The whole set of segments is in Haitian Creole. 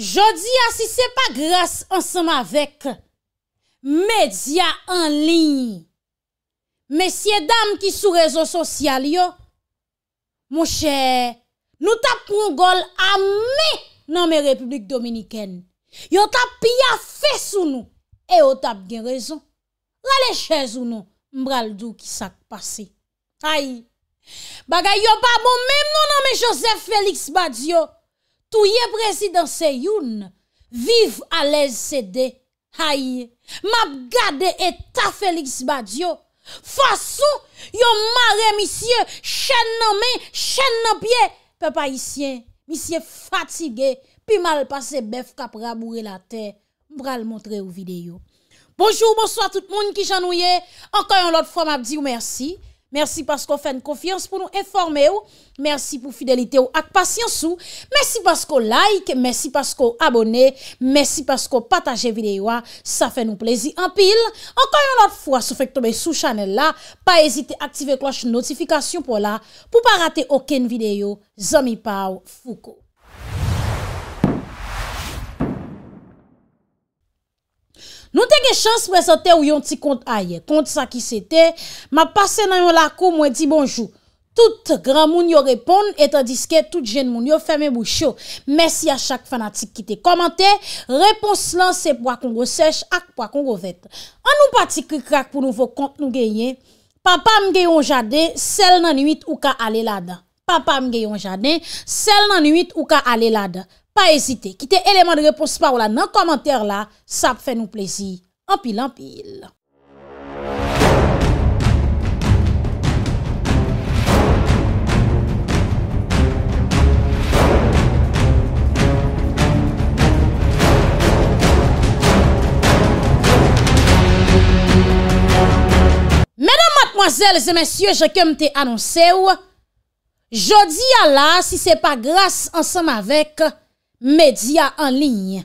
Jodi a si se pa grase ansem avek, medya anlin, mesye dam ki sou rezo sosyal yo, mouche, nou tap prongol ame nan me Republik Dominiken. Yo tap piya fes ou nou, e yo tap gen rezo. Rale chez ou nou, mbral dou ki sak pase. Ay, bagay yo babon mem nou nan me Joseph Felix Badio, Tou ye prezidansè youn, viv alez sèdè, haye, map gade et ta feliks badyo, fason, yon mare misye, chèn nan men, chèn nan pye, pe pa isyen, misye fatige, pi mal pase bef kap ra moure la tè, bra l montre ou videyo. Bonjour, bonsoit tout moun ki jan ou ye, anto yon lot fwa map di ou mersi, Mersi pasko fèn kofiyans pou nou enforme ou. Mersi pou fidelite ou ak pasyans ou. Mersi pasko like, mersi pasko abone, mersi pasko pataje videyo a. Sa fè nou plezi anpil. Ankoy anot fwa sou fèk tobe sou chanel la. Pa ezite aktive kloche notifikasyon pou la. Pou pa rate oken videyo. Zomi pa ou fuko. Nou te gen chans wè zante ou yon ti kont a ye. Kont sa ki se te, ma pase nan yon lako mwen di bonjou. Tout gran moun yo repon etan diske tout jen moun yo fèmè bou chou. Mèsi a chak fanatik ki te komante. Repons lan se pou akon gosech ak pou akon gosech. An nou pati ki krak pou nou vok kont nou genye. Papa mge yon jade, sel nan yuit ou ka ale lada. Papa mge yon jade, sel nan yuit ou ka ale lada. a ezite. Kite eleman de repos pa ou la nan komantèr la, sa ap fè nou plezi. Anpil, anpil. Mèdam matmoazèl, zè mèsyè, jè kem te anonsè ou, jodi a la, si se pa grase ansèm avèk, Medya an ligne,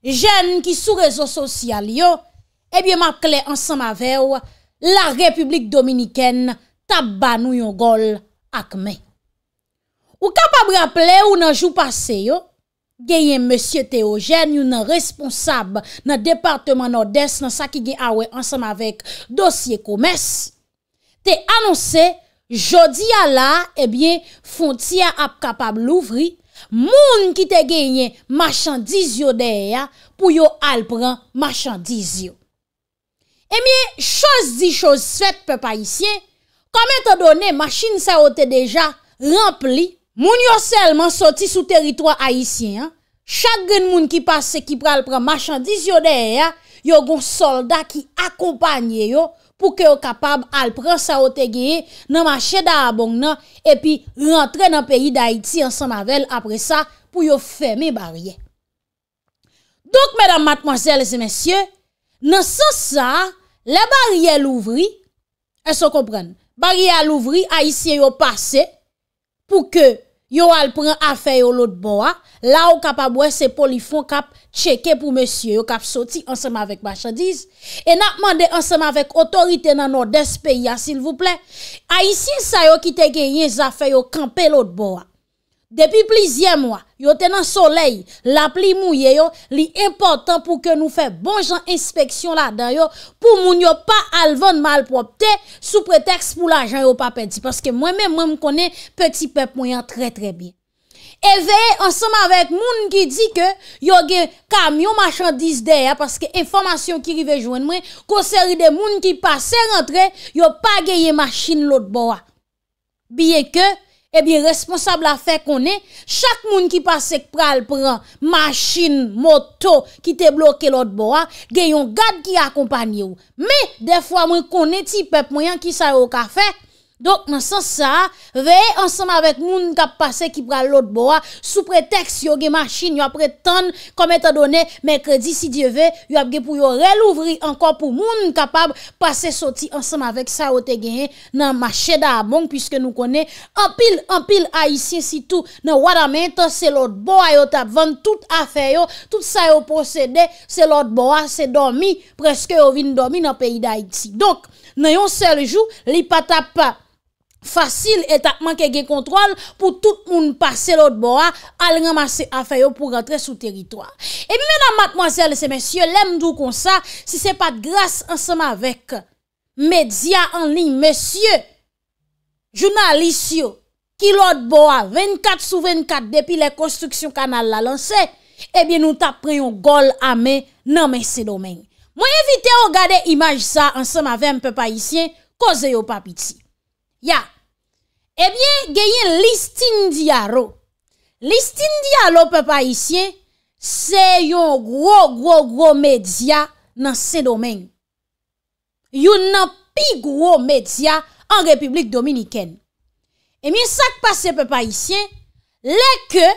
jen ki sou rezo sosyal yo, ebyen eh map kle ansam avew la Republik Dominiken tabanou yon gol akme. Ou kapab rapple ou nan jou pase yo, genyen M. Teo Gen, yon nan responsab nan Departement Nord-Est nan sa ki gen awe ansam ah avek dosye koumes, te anonse jodi eh a la ebyen fontia ap kapab louvri Moun ki te genye machandiz yo deye ya pou yo alpran machandiz yo. Emiye, chos di chos svet pe pa isye, kome te done, machin sa ote deja rempli, moun yo selman soti sou teritwa a isye, chak gen moun ki pase ki pral pran machandiz yo deye ya, yo goun solda ki akopanye yo, pou ke yo kapab alpran sa o tegeye, nan machè da abong nan, epi rentre nan peyi d'Haïti ansan mavel apre sa, pou yo fèmè barye. Donk, mèdam matmozèl, lèzè mèsyè, nan sa sa, le barye louvri, e so kompren, barye louvri a isye yo pase, pou ke, Yo al pren afe yo lot bo ah. a, la ou kap a bwese polifon kap cheke pou mesye yo kap soti ansema vek bachadiz. E na mande ansema vek otorite nan nou despeya sil vouple, a yisi sa yo ki te genyen afe yo kampe lot bo a. Ah. Depi plizye mwa, yo tenan soley, la pli mwye yo, li impotant pou ke nou fe bon jan inspeksyon la dan yo, pou moun yo pa alvan malpropte sou preteks pou la jan yo pa pedi. Paske mwen men mwen mkone peti pep mwen yon tre tre bi. E veye, ansanm avet moun ki di ke, yo ge kamyon machandise de ya, paske informasyon ki rive jwen mwen, konseri de moun ki pase rentre, yo pa geye machin lot bo a. Biye ke... e eh bin responsable a fe konen, chak moun ki pasek pral pran, masin, moto, ki te bloke lot bo a, gen yon gad ki akompany ou. Me, defwa mwen konen ti pep mwen yan ki sa yo ka fek, Donk nan san sa, veye ansam avek moun kap pase ki pral lot bo a, sou pretext yo ge machine, yo apre tan, kome ta done, mekredi si die ve, yo apge pou yo rel ouvri, anko pou moun kapab pase soti ansam avek sa o te gen, nan mashe da abon, pwiske nou kone, anpil, anpil a isye sitou, nan wad ame, tan se lot bo a yo tap van, tout a fe yo, tout sa yo procede, se lot bo a se domi, preske yo vin domi nan peyi da iti. Donk, nan yon sel jou, li pa tap pa, Fasil etatman ke ge kontrol Pou tout moun pase lout bo a Al remase a feyo pou rentre sou teritwa E mi mena matmoazel se mesye Lem dou kon sa Si se pat grase ansema vek Medya anli Mesye Jounalisyo Ki lout bo a 24 sou 24 Depi le konstruksyon kanal la lanse E eh bi nou tap preyon gol ame Nan mesye domen Mwen evite o gade imaj sa Ansema vek anpe pa isye Koze yo papiti Ya Ebyen, genyen listin diyaro. Listin diyaro, pepe Haitien, se yon gro, gro, gro medya nan se domen. Yon nan pi gro medya an Republik Dominiken. Ebyen, sak pase pepe Haitien, leke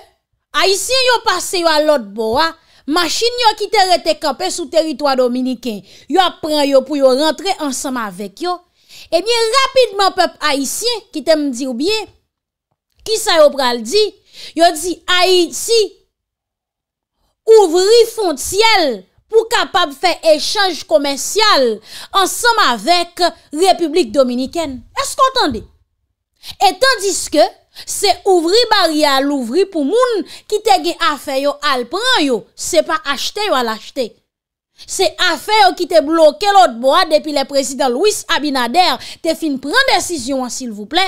Haitien yon pase yon lot bo a, masin yon ki te rete kape sou teritwa Dominiken, yon apren yon pou yon rentre ansama vek yon, Ebyen, eh rapidman, pep Haitien, ki te m di ou bie, ki sa yo pral di, yo di, Haiti, ouvri fonciel pou kapab fe echange komensyal ansam avek Republik Dominiken. Esk kontande? Et tandis ke, se ouvri barial, ouvri pou moun, ki te gen afe yo alpran yo, se pa achete yo alachete. Se afe ou ki te bloke lout bo a depi le prezident Louis Abinader te fin pren desisyon an sil vouple,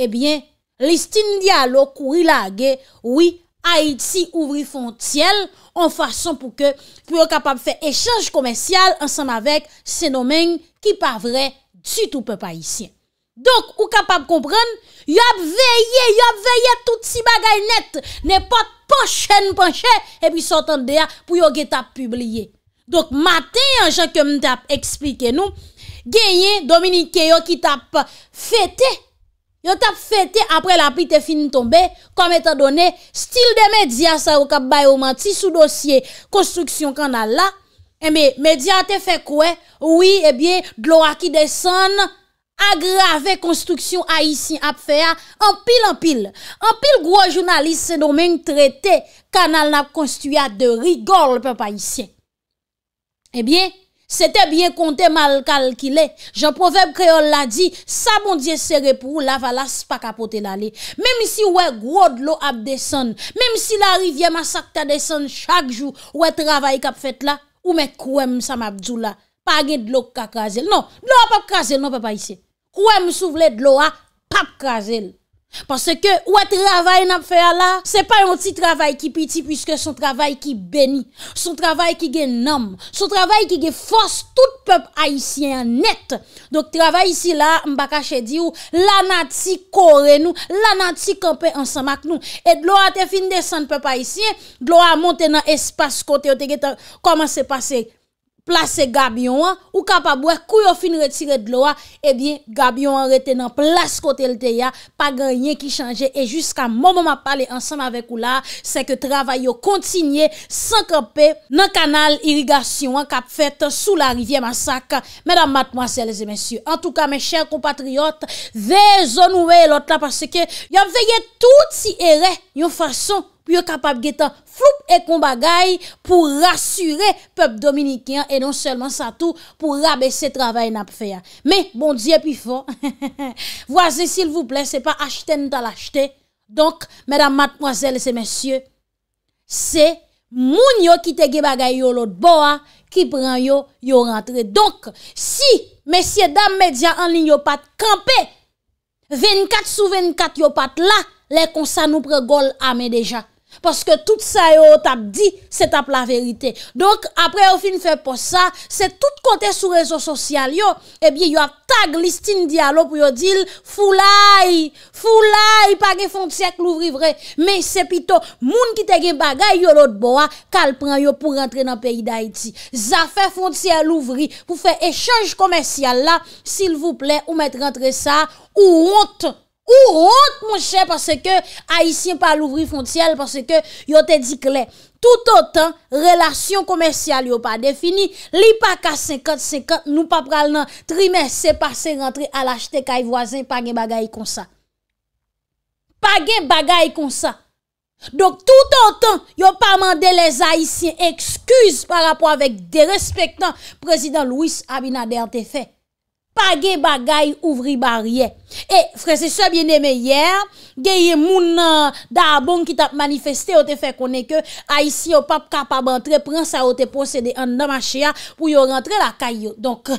ebyen eh listin diyalo kouri la ge oui Haiti ouvri fon tsyel an fason pou ke pou yo kapap fe echange komensyal ansanm avek senomen ki pa vre du tout pe pa isyen. Donk ou kapap kompren, yo ap veye, yo ap veye tout si bagay net, ne pat panchen panchen epi sotan dea pou yo geta publie. Donk maten yon chan ke m te ap eksplike nou, genyen Dominique yo ki te ap fete, yo te ap fete apre la pi te finitombe, kom etan donen, stil de media sa ou kap bay ou manti sou dosye, konstruksyon kanal la, e me media te fe kwe, oui e bie glora ki desan, agrave konstruksyon a isi ap fe a, an pil an pil, an pil gwo jounalist se domen trete, kanal na konstruyat de rigol pe pa isi, E bie, se te bie konte mal kalkile, jan profep kreol la di, sa bon diye sere pou la valas pa kapote la li. Mem si we grod lo ap desen, mem si la rivye masakta desen chak jou, we travaye kap fet la, ou me kouem sa mabdou la, page dlo kakaze. Non, dlo ap ap kaze, non pe pa yise. Kouem sou vle dlo ap, pap kaze. Pansè ke wè travay nan ap fè ala, se pa yon ti travay ki piti pwiske son travay ki beni, son travay ki gen nam, son travay ki gen fos tout pep Haitien net. Dok travay isi la, mbakache di ou, lanati kore nou, lanati kampe ansamak nou, et glowa te fin desan pep Haitien, glowa monte nan espas kote yo te geta, koman se pase? Plase Gabion an, ou ka pa bwe kou yo fin retire dlo a, e eh bie Gabion an rete nan plase kote lte ya, pa ganyen ki chanje. E jiska mou mou ma pale ansanm avek ou la, se ke travay yo kontinye sankanpe nan kanal irigasyon an kap fete sou la rivye masak. Medan mat mwasele ze mensye, an tou ka men chen kompatriot, ve zon ou e lot la, pase ke yo veye tout si ere yon fason. Pyo kapap getan floup e kon bagay pou rasyure pep dominikyan e non selman sa tou pou rabe se travay nap feya. Me, bon diye pifon, vwazen sil vwouple, se pa achten tal achte, donk, mèdam matmwazel se mèsyè, se moun yo ki te ge bagay yo lot bo a, ki pran yo, yo rentre. Donk, si mèsyè dam medya anlin yo pat kampe 24 sou 24 yo pat la, le konsan nou pre gol ame deja. Paske tout sa yo tap di, se tap la verite. Donk, apre yo fin fe pos sa, se tout kote sou rezo sosyal yo, ebi yo av tag listin di alo pou yo dil, fulay, fulay, pa ge fonciak louvri vre. Me se pito, moun ki te ge bagay yo lot bo a, kal pran yo pou rentre nan peyi da iti. Za fe fonciak louvri, pou fe echange komensyal la, si l vou ple ou met rentre sa, ou ontre, Ou rote moun chè parce ke haisyen pa l'ouvri fontyel parce ke yo te di kle. Tout autant, relasyon komersyal yo pa defini. Li pa kase 50-50, nou pa pral nan trimè se pase rentre al achete ka y voazen page bagay kon sa. Page bagay kon sa. Donk tout autant, yo pa mande les haisyen ekskuse par rapport avèk de respektan prezident Louis Abinader te fè. Page bagay, ouvri barye. E frese se biene me yer, geye moun euh, da abon ki tap manifeste, ote fe konen ke, a isi yo pap kapab entre, pren sa ote posede an damache ya, pou yo rentre la kay yo. Donk,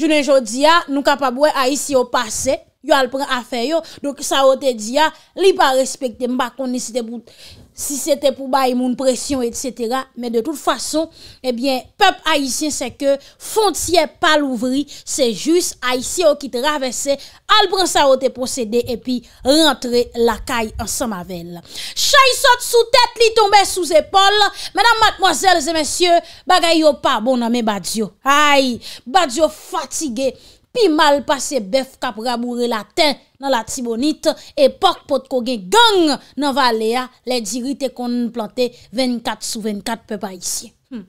jounen jodi ya, nou kapab we a isi yo pase, yo al pren afe yo, donk sa ote di ya, li pa respekte mbak konen si te bout. si c'était pour bailler mon pression, etc. Mais de toute façon, eh bien, peuple haïtien, c'est que fontier pas l'ouvrir, c'est juste haïtien qui traverse, al prend ça te procédé et puis rentrer la caille ensemble avec elle. Chay saute sous tête, li tombe sous épaule. Mesdames, mademoiselles et messieurs, bagay yo pas bon nan mes badio. Aïe, badio fatigué. pi mal pase bef kap ramoure la ten nan la tibonit, epok pot kogue gang nan valea le dirite kon nou plante 24 sou 24 pepa isye. Hmm.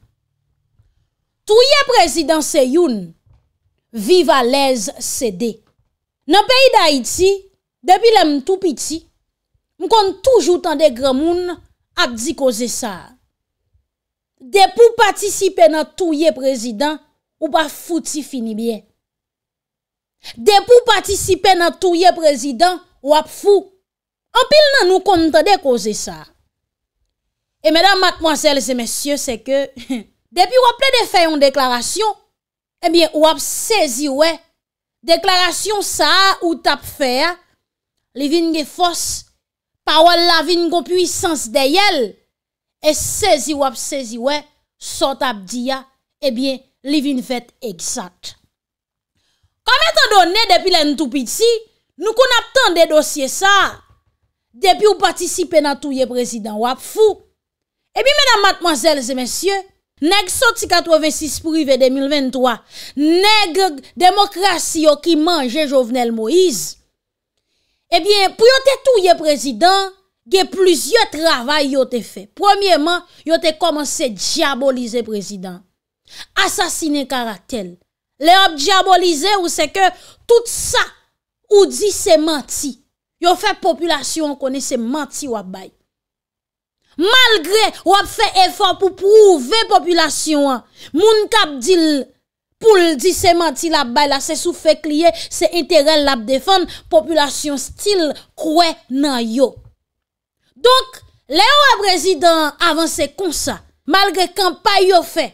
Touye prezident se youn, viva lez sede. Nan peyi da iti, debi lem tou piti, mkon toujou tande gremoun ak di koze sa. De pou patisipe nan touye prezident, ou pa fouti fini bien. De pou patisipe nan touye prezident, wap fou. Anpil nan nou konta de koze sa. E mèdam, matmoazèl, zè mèsyè, se ke, depi wap lè de fè yon deklarasyon, e eh bie wap sezi wè, deklarasyon sa ou tap fè ya, li vin ge fòs, pa wè la vin go puysans de yel, e sezi wap sezi wè, so tap diya, e eh bie li vin fèt egzat. Kam etan do ne depi len tout piti, nou kon ap tan de dosye sa depi ou patisipe nan touye prezident wap fou. E bi mena matmazelze mensyen, neg soti 86 prive 2023, neg demokrasi yo ki manje jovenel Moïse, e eh bi pou yo te touye prezident, ge plizye travay yo te fe. Premierman, yo te komanse diabolize prezident, asasine karak tel. Le yo ap diabolize ou se ke tout sa ou di se manti. Yo fe populasyon konen se manti wap bay. Malgre wap fe efor pou prouve populasyon an. Moun kap dil pou l di se manti la bay la se sou fe kliye se enterelle la defan. Populasyon stil kwe nan yo. Donk le yo ap rezyden avanse kon sa. Malgre kampay yo fe.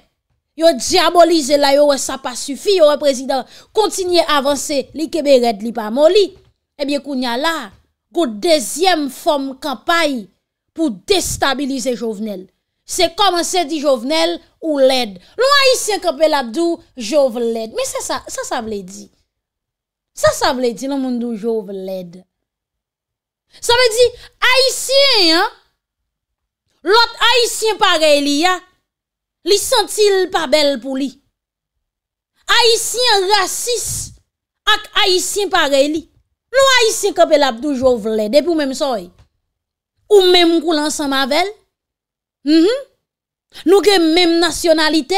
yo diabolize la, yo wè sa pa sufi, yo wè prezident kontinye avanse li kebe red li pa moli, ebyè kounya la, kou dezyem form kampay pou destabilize jovenel. Se komanse di jovenel ou led. Lou aisyen kampel abdou, jove led. Mè se sa, sa sa vle di. Sa sa vle di, loun moun dou jove led. Sa vle di, aisyen, lout aisyen pareli ya, Li sentil pa bel pou li. Aisyen rasis ak aisyen pareli. Nou aisyen kapel mhm. ap di jo vlede pou mèm soye. Ou mèm koulan sa mavel. Nou ke mèm nasyonalite.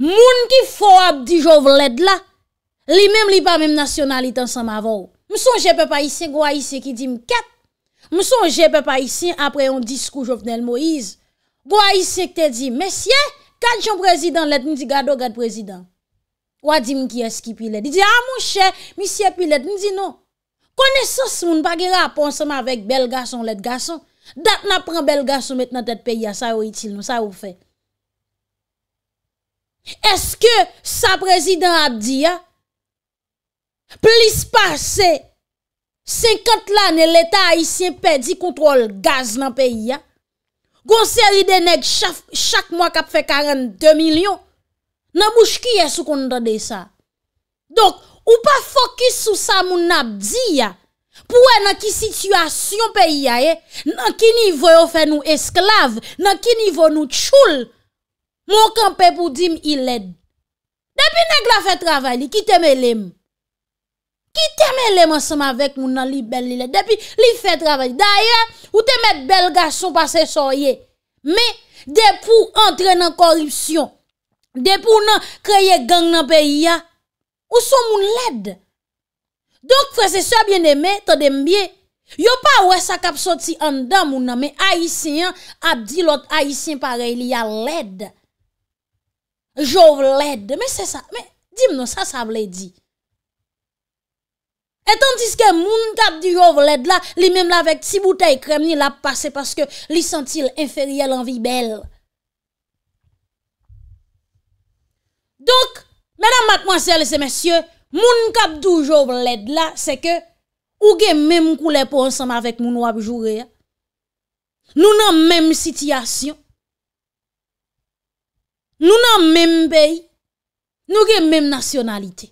Moun ki fò ap di jo vlede la. Li mèm li pa mèm nasyonalite an sa mavor. Mèm son jèpe pa isyen gwa isyen ki dim kat. Mèm son jèpe pa isyen apre yon diskou jo fnel Moïse. Gwa yisek te di, mesye, kajon prezidant let ni di gado gade prezidant. Wadi mki eski pi ah, non. let. Di di, a monshe, misye pi let, ni di nou. Konesos moun bagira aponsama vek bel gason let gason. Dat na pran bel gason met nan tet peyi ya, sa ou itil nou, sa ou fe. Eske sa prezidant ap di ya? Plis pase, senkant lanen leta a isye pedi kontrol gaz nan peyi ya. Gonseli de neg chak mwa kap fe 42 milyon. Nan mwish kiye sou kondade sa. Donk, ou pa fokus sou sa mw nabdi ya. Pouwe nan ki situasyon pe yaye, nan ki nivyo yo fe nou esklav, nan ki nivyo nou tchoul. Mwokan pe pou di m iled. Depi neg la fe travay li, ki teme leme. Ki teme lemansama vek moun nan li bel li le. Depi li fe travaj. Daya, ou teme bel gaso pa se soye. Me depou entre nan korupsyon. Depou nan kreye gang nan peyi ya. Ou son moun led. Donk fese soye bien deme, to deme bie. Yo pa wè sa kap soti an dan moun nan. Me aisyen ap di lot aisyen pareli ya led. Jow led. Me se sa. Me dim nou sa sa vle di. Etantis ke moun kap du jov oh, led la, li mem la vek ti boutei krem ni la pase paske li sentil inferyel an vi bel. Donk, mena matman sel se mesye, moun kap du jov oh, led la, se ke, ou gen men mkou le pou ansanme avek moun wabjou reya, nou nan menm sityasyon, nou nan menm bey, nou gen menm nasyonalite.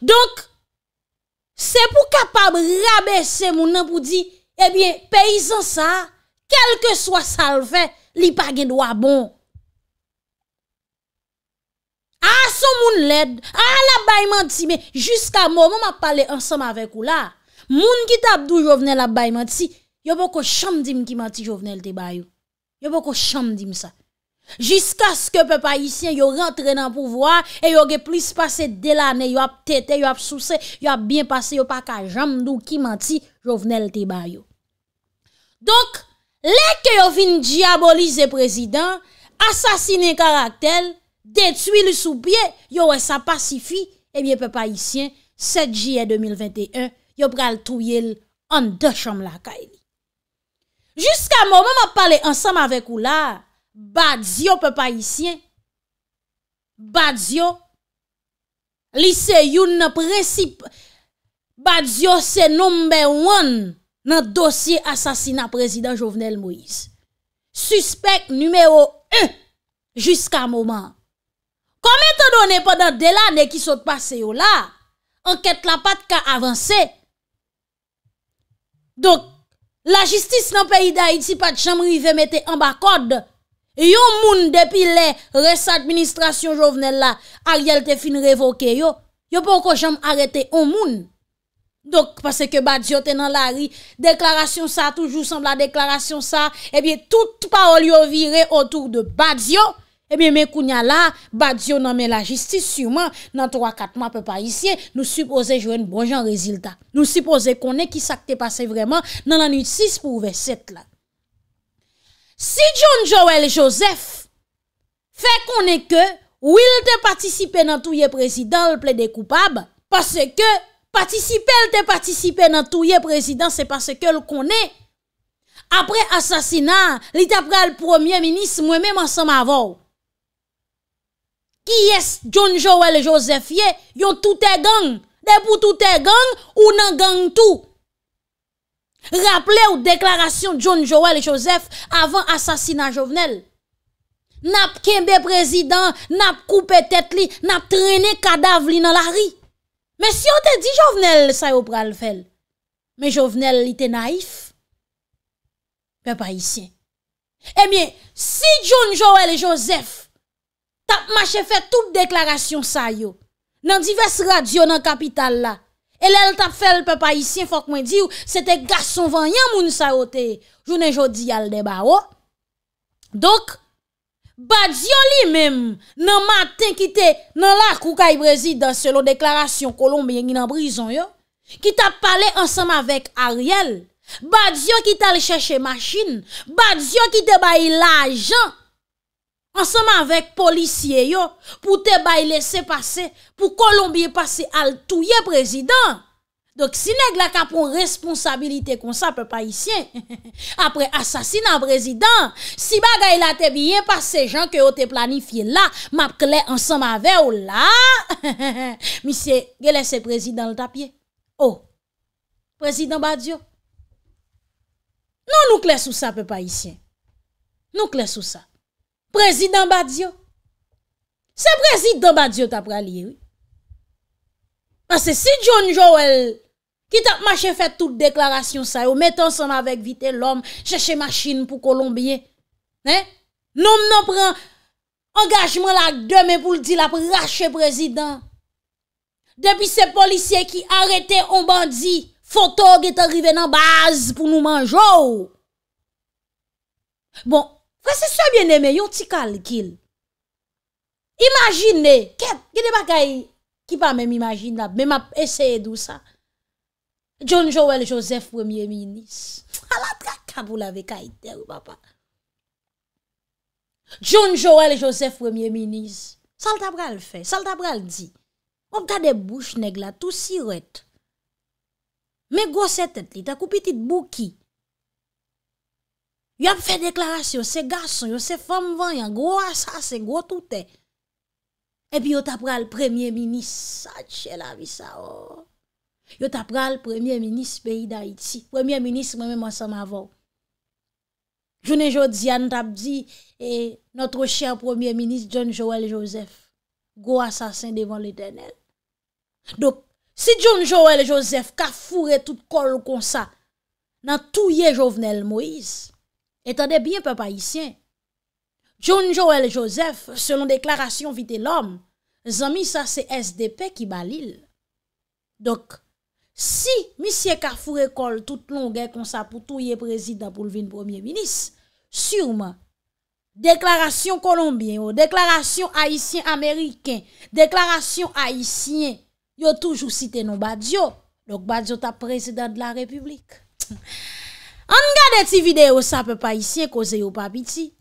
Donk, c'est pour capable rabaisser mon nom pour dire, eh bien, paysan ça, quel que soit ça le fait, li pas gen droit bon. Ah, son moun l'aide, ah la bay menti, mais jusqu'à moment m'a parlé ensemble avec ou là, moun qui t'a dou Jovenel la bay menti, yo pas ko cham dim qui menti Jovenel te bayou. Yo pas ko cham dim ça. Jisk aske pe pa isyen yo rentre nan pouvoar E yo ge plis pase de la ane Yo ap tete, yo ap souse, yo ap bin pase Yo pa ka jam nou ki manti Jou vnen l te banyo Donk, lek yo vin diabolize prezident Asasine karak tel Detui l sou pie Yo we sa pasifi Ebyen pe pa isyen 7 jye 2021 Yo pral touye l An de chom laka ini e Jisk a momen ma pale ansam avek ou la Jisk a momen ma pale ansam avek ou la Badzio pe pa isyen. Badzio. Liseyoun nan presip. Badzio se noumbe one nan dosye asasina prezident Jovenel Moïse. Suspek numero un. Juska mouman. Komete do ne padan de la ne ki sot pase yo la. Enket la pat ka avanse. Donk la jistis nan peyi da iti pat chanmri ve mette anba kodde. Yo moun depi le resadministrasyon jovenel la Al yal te fin revoke yo Yo pou ko jom arete yo moun Dok pase ke Badzio te nan la ri Deklarasyon sa toujou Samb la deklarasyon sa Ebyen tout pa ol yo vire Otour de Badzio Ebyen me kounya la Badzio nan men la jistis Suman nan 3-4 moun pe pa isye Nou suppose jwen bon jan rezilda Nou suppose konen ki sakte pase vreman Nan anit 6 pou ve 7 la Si John Joël Joseph fè konè ke, ou il te patisipe nan touye prezident, l ple de koupab, pase ke patisipe, el te patisipe nan touye prezident, se pase ke l konè. Apre asasina, li tapre al premier ministre, mwen mè man san ma vò. Ki es John Joël Joseph ye, yon toutè gang, debout toutè gang, ou nan gang tou. Rappele ou deklarasyon John, Joel et Joseph avan asasina Jovenel. Nap kenbe prezident, nap koupe tet li, nap trene kadav li nan la ri. Men si yo te di Jovenel sa yo pral fel, men Jovenel li te naif, pe pa isye. Emyen, eh si John, Joel et Joseph tap machefe tout deklarasyon sa yo nan divers radio nan kapital la, E lè l tap fèl pe pa yisyen fòk mwen diw, se te gason vanyan moun sa yote, jounen jodi yal deba wò. Dok, badzio li mèm, nan matin ki te nan lak ou kay Brezi dan selo deklarasyon kolombe yengi nan brison yo, ki tap pale ansam avèk Ariel, badzio ki tal chèche machin, badzio ki te bayi lajan, ansanman vek polisye yo, pou te bay lese pase, pou kolombie pase al touye prezident. Dok si neg la ka proun responsabilite kon sa, pe pa isye, apre asasina prezident, si bagay la te biye, pa se jan ke o te planifiye la, map kle ansanman vek ou la, misye, ge lese prezident l tapye, o, oh, prezident badyo, nou nou kle sou sa, pe pa isye, nou kle sou sa, Prezidant Badiou. Se prezidant Badiou tap pralye. Ase si John Joel ki tap mache fè tout deklarasyon sa yo met ansan avèk vite l'om chèche machine pou Kolombie. Nè? Nòm nan pran angajman la demè pou l'di la prache prezidant. Depi se polisye ki arete on bandi fotò gè t'arive nan baz pou nou manjò. Bon. Bon. Kwa se sebyen eme, yon ti kalkil. Imajine, ket, gwen e baka ki pa men m'imagine la, men map eseye dousa. John Joel Joseph premier minis. Fala trakabou la vek ay der wapa. John Joel Joseph premier minis. Sal tabra l fe, sal tabra l di. Om kade bouch neg la, tou si ret. Men goset et li, ta kou pitit bou ki. Yo ap fè deklarasyon, se gason, yo se fèm vanyan, gwo asasen, gwo touten. Epi yo tap ral premiè minis, sa chè la vi sa o. Oh. Yo tap ral premiè minis peyi da iti. Premè minis mwen mwen sa m avon. Jounen jòd zi an tap zi, e notro chèr premiè minis John Joel Joseph, gwo asasen devan l'Eternel. Dok, si John Joel Joseph ka fure tout kol kon sa, nan touye jovenel Moïse, Etan de biye pepe Haitien. John Joël Joseph, selon Déclaration Vité L'Homme, zan misa se SDP ki balil. Dok, si misi e ka fure kol tout long e konsa pou tou ye prezida pou l'vin premier-ministre, surman, Déclaration Colombien, ou Déclaration Haitien-Américain, Déclaration Haitien, yo toujou site nou Badiou, lok Badiou ta prezida de la République. Tchoum. Angade ti videyo sa pe pa isye koze yo papiti.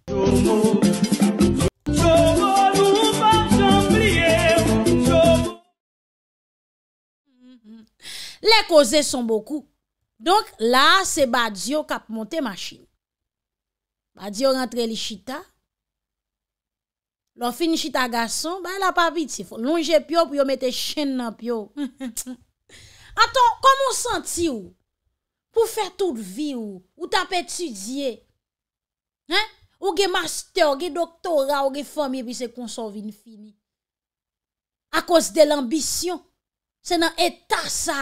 Le koze son boku. Donk la se badyo kap monte masin. Badyo rentre li chita. Lo fin chita gason, ba la papiti. Fon longe pyo pou yo mete chen nan pyo. Aton, komon senti yo? pou fè tout vi ou, ou tap etudie, ou ge master, ou ge doktora, ou ge fòmye, pi se konsò vin fini, akos de l'ambisyon, se nan etasa,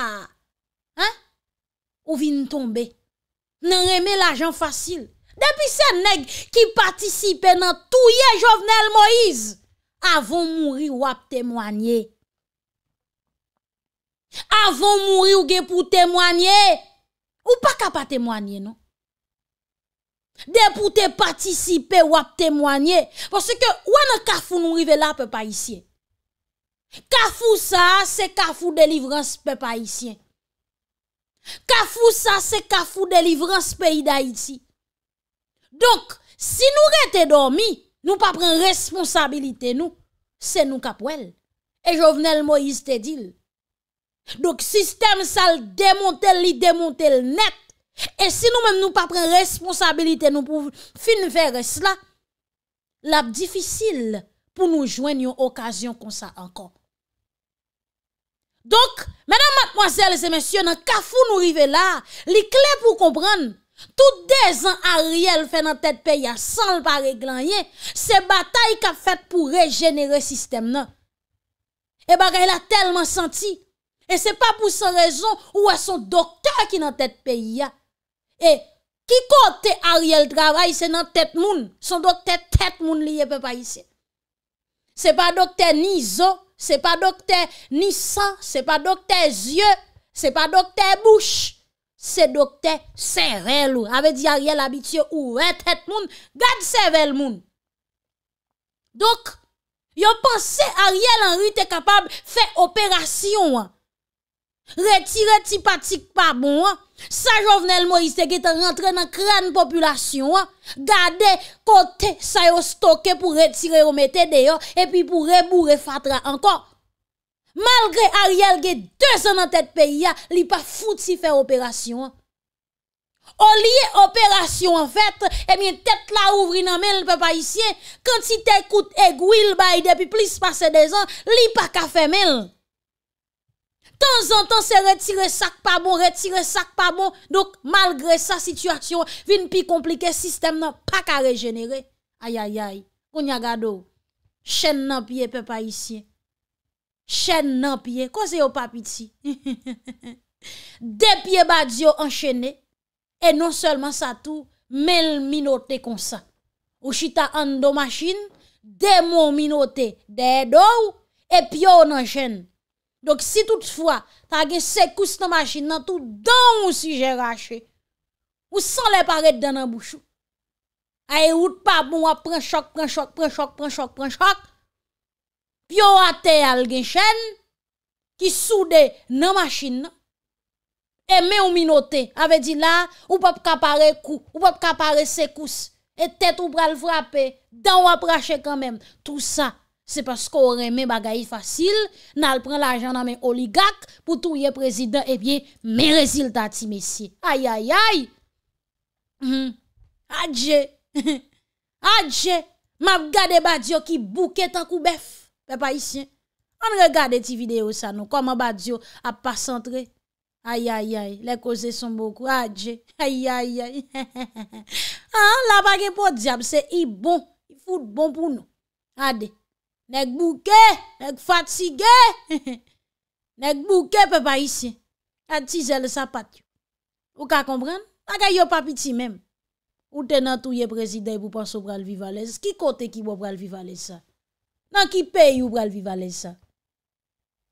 ou vin tombe, nan reme l'ajan fasil, depi se neg ki patisipe nan touye jovnel Moïse, avon mouri wap temwanyè, avon mouri ou ge pou temwanyè, Ou pas capable témoigner, non? De pour te participer ou témoigner. Parce que, ou un kafou nous rive là, peuple haïtien. Kafou ça, c'est kafou délivrance, peuple haïtien. Kafou ça, c'est kafou délivrance, pays d'Haïti. Donc, si nous rete dormi, nous pas responsabilité, nous. C'est nous kapouel. Et Jovenel Moïse te dit, Donk, sistem sa l demonte l li demonte l net. E si nou menm nou pa pren responsabilite nou pou fin fere sla, la bdifisil pou nou jwen yon okasyon kon sa ankon. Donk, menan matmoazel se mensyon, nan ka foun nou rive la, li kle pou kompran, tout dezan a riel fe nan tet pe ya san l pa reglan ye, se batay ka fet pou regenere sistem nan. E bagay la telman santi, E se pa pou se rezon ou a son doktor ki nan tet peyi ya. E ki kote Ariel travay se nan tet moun. Son doktor tet moun liye pe pa yise. Se pa doktor nizo, se pa doktor nisan, se pa doktor zye, se pa doktor bouche. Se doktor serel ou. Ave di Ariel abitye ou. Ou e tet moun, gad servel moun. Dok, yo pense Ariel anri te kapab fe operasyon an. Retire tipatik pa bon an, sa jovenel moriste ge te rentre nan kran populasyon an, gade kote sa yo stoke pou retire ou mette deyon, epi pou rebou refatra ankon. Malgre Ariel ge dezen nan tet peyi an, li pa foute si fe operasyon an. O liye operasyon an fet, e eh miye tet la ouvri nan men l pe pa isye, kante si te koute e gouil bayi depi plis pase deyon, li pa kafe men an. tan zan tan se retire sak pa bon, retire sak pa bon, dok malgre sa situasyon, vin pi komplike, sistem nan pa ka regenere. Ayayay, pou nyaga do, chen nan pie pe pa isye. Chen nan pie, kon se yo papi ti? De pie ba diyo enchenne, e non selman sa tou, menl minote kon sa. Ou chita an do masjin, de moun minote, de edou, e pyo nan chen. Dok si toutfwa, ta gen sekous nan masjin nan tout, dan ou si jera che, ou san le paret dan nan bouchou. A e wout pa, bon wap pren chok, pren chok, pren chok, pren chok, pren chok. Pyo wate al gen chen, ki soude nan masjin nan, e me ou minote, ave di la, ou pap kapare kou, ou pap kapare sekous, e tet ou pral frape, dan wap rache kanmen, tout sa. Se pasko ou remen bagayi fasil, nan al pren la janda men oligak, pou touye prezident, ebyen eh men reziltati mesye. Ay, ay, ay! Mhm. Adje! Adje! Mab gade badyo ki bouke tankou bef! Fè pa isye! An regade ti video sa nou, koman badyo ap pa sentre? Ay, ay, ay! Le koze son bokou, adje! Ay, ay, ay! Ah, la bagay pou diap, se i bon! Fout bon pou nou! Adje! Nèk bouke, nèk fatige, nèk bouke pe pa isye. Nèk tizè le sapat yo. Ou ka kompren? Maka yo papiti mèm. Ou tenan touye prezidey pou panso pral vivalèz. Ki kote ki wop pral vivalèz sa? Nan ki pe yu pral vivalèz sa?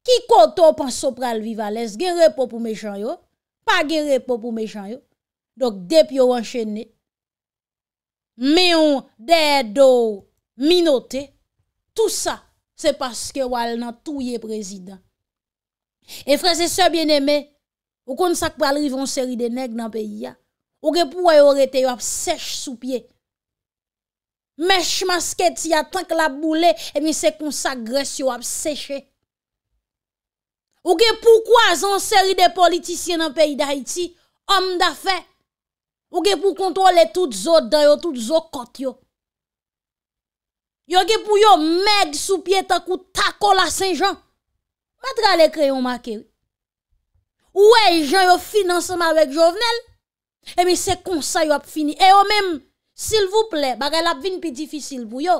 Ki kote ou panso pral vivalèz? Gère pou pou me chan yo? Pa gère pou pou me chan yo? Dok dep yo anchenè. Mè yon dè do minote. tout sa se paske wale nan touye prezidant. E freze se bieneme, ou kon sak pal rivon seri de neg nan peyi ya, ou ge pou a yo rete yo ap sech sou pie. Mesh masket si ya tank la boule, e mi se konsagre si yo ap seche. Ou ge pou kwa zan seri de politisyen nan peyi da iti, om da fe. Ou ge pou kontrole tout zo da yo, tout zo kot yo. Yo ge pou yo meg sou pye takou takou la Saint-Jean. Matra le kreyon maken. Ouwe, jean yo financeman wek Jovenel. Emi se konsay yo ap fini. E yo men, s'il vous plè, bak el ap vin pi difisil pou yo.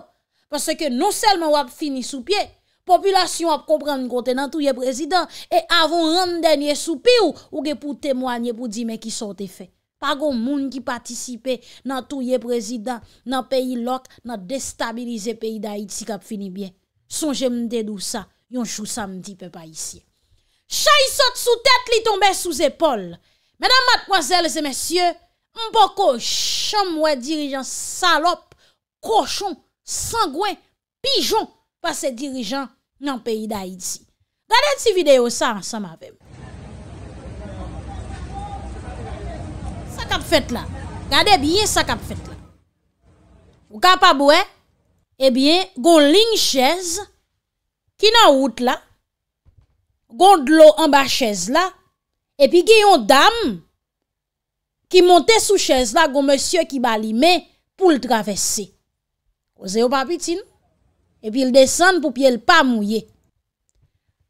Pase ke nou selman yo ap fini sou pye. Populasyon yo ap kompran gote nan tou ye prezident. E avon rande denye sou pye ou ge pou temwanye pou di me ki sote fey. Pa goun moun ki patisipe nan touye prezident nan peyi lok nan destabilize peyi da iti kap fini bien. Sonje mde dousa, yon chousa mdi pe pa isi. Chay sot sou tet li tombe sou zepol. Menan matkwazel zemesye, mpoko chanmwe dirijan salop, koshon, sangwen, pijon pa se dirijan nan peyi da iti. Gade ti video sa, sa mapem. kap fèt la. Gade biye sa kap fèt la. Ou kap a bouè, e eh biye, gon ling chèze, ki nan wout la, gon dlo an ba chèze la, e pi gen yon dam ki monte sou chèze la, gon monsye ki bali me, pou l'travesse. Ose yo papitin, e pi l'desan pou pi l'pa mouye.